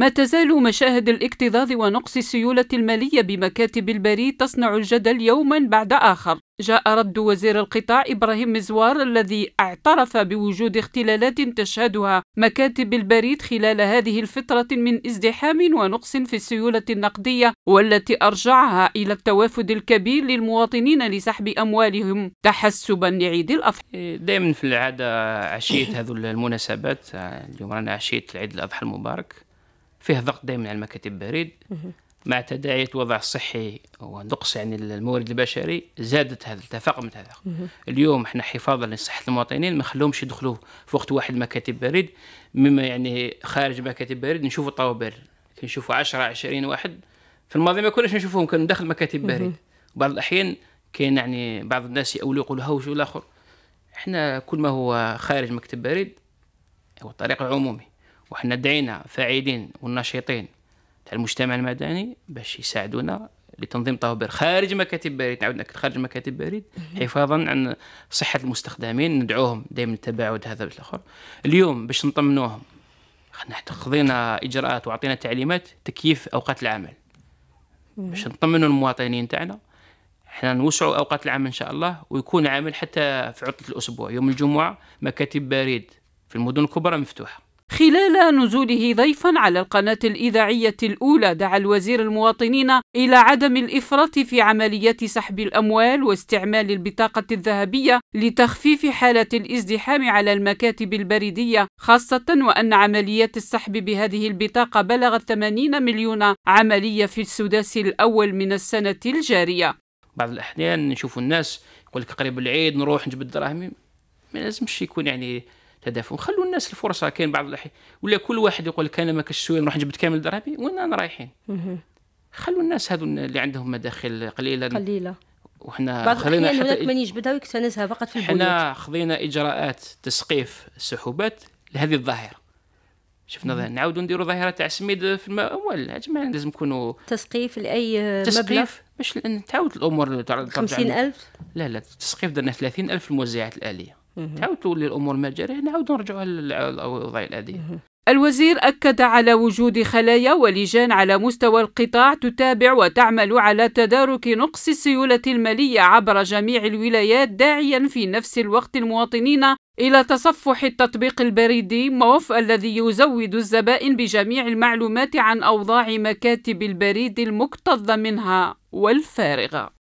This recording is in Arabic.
ما تزال مشاهد الاكتظاظ ونقص السيولة المالية بمكاتب البريد تصنع الجدل يوما بعد آخر جاء رد وزير القطاع إبراهيم مزوار الذي اعترف بوجود اختلالات تشهدها مكاتب البريد خلال هذه الفترة من ازدحام ونقص في السيولة النقدية والتي أرجعها إلى التوافد الكبير للمواطنين لسحب أموالهم تحسبا لعيد الأضحى دائما في العادة عشية هذه المناسبات اليوم رانا عشية العيد الأضحى المبارك فيه ضغط دائما على المكاتب بريد مع تداعيات الوضع الصحي ونقص يعني الموارد البشري زادت هذا تفاقمت هذا اليوم احنا حفاظا لصحه المواطنين ما خلوهمش يدخلوا في وقت واحد مكاتب بريد مما يعني خارج مكاتب بريد نشوفوا طوابير كنشوفوا 10 20 واحد في الماضي ما كناش نشوفهم كانوا داخل مكاتب بريد بعض الاحيان كاين يعني بعض الناس يقولوا يقولوا هوش الاخر احنا كل ما هو خارج مكتب بريد هو الطريق العمومي وحنا دعينا فاعلين والناشطين تاع المجتمع المدني باش يساعدونا لتنظيم طوابير خارج مكاتب بريد نعاود ناكد خارج مكاتب بريد حفاظا عن صحه المستخدمين ندعوهم دائما التباعد هذا بالاخر اليوم باش نطمنوهم خذينا اجراءات وعطينا تعليمات تكييف اوقات العمل باش نطمنوا المواطنين تاعنا احنا نوسعوا اوقات العمل ان شاء الله ويكون عمل حتى في عطله الاسبوع يوم الجمعه مكاتب بريد في المدن الكبرى مفتوحه خلال نزوله ضيفا على القناة الإذاعية الأولى دعا الوزير المواطنين إلى عدم الإفراط في عمليات سحب الأموال واستعمال البطاقة الذهبية لتخفيف حالة الازدحام على المكاتب البريدية خاصة وأن عمليات السحب بهذه البطاقة بلغت 80 مليون عملية في السداس الأول من السنة الجارية بعض الأحيان نشوف الناس يقول لك قريب العيد نروح نجبد دراهمي ما لازمش يكون يعني تدافعوا خلوا الناس الفرصه كاين بعض الاحيان ولا كل واحد يقول لك انا ما كاش شويه نروح نجبد كامل دراهمي وين انا رايحين خلوا الناس هذو اللي عندهم مداخل قليله قليله وحنا خلينا حتى من يجبدها ويكتنزها فقط في البيوت حنا خذينا اجراءات تسقيف السحوبات لهذه الظاهره شفنا نعاودوا نديروا ظاهره تاع سميد في الموال يا جماعه لازم نكونوا تسقيف لاي تسقيف باش تعاود الامور 50000 لا لا تسقيف درنا 30000 في الموزعات الاليه تعاود تولي الامور مجاريه نعاود نرجعوها للاوضاع العاديه الوزير أكد على وجود خلايا ولجان على مستوى القطاع تتابع وتعمل على تدارك نقص السيولة المالية عبر جميع الولايات داعيا في نفس الوقت المواطنين إلى تصفح التطبيق البريدي موف الذي يزود الزبائن بجميع المعلومات عن أوضاع مكاتب البريد المكتظة منها والفارغة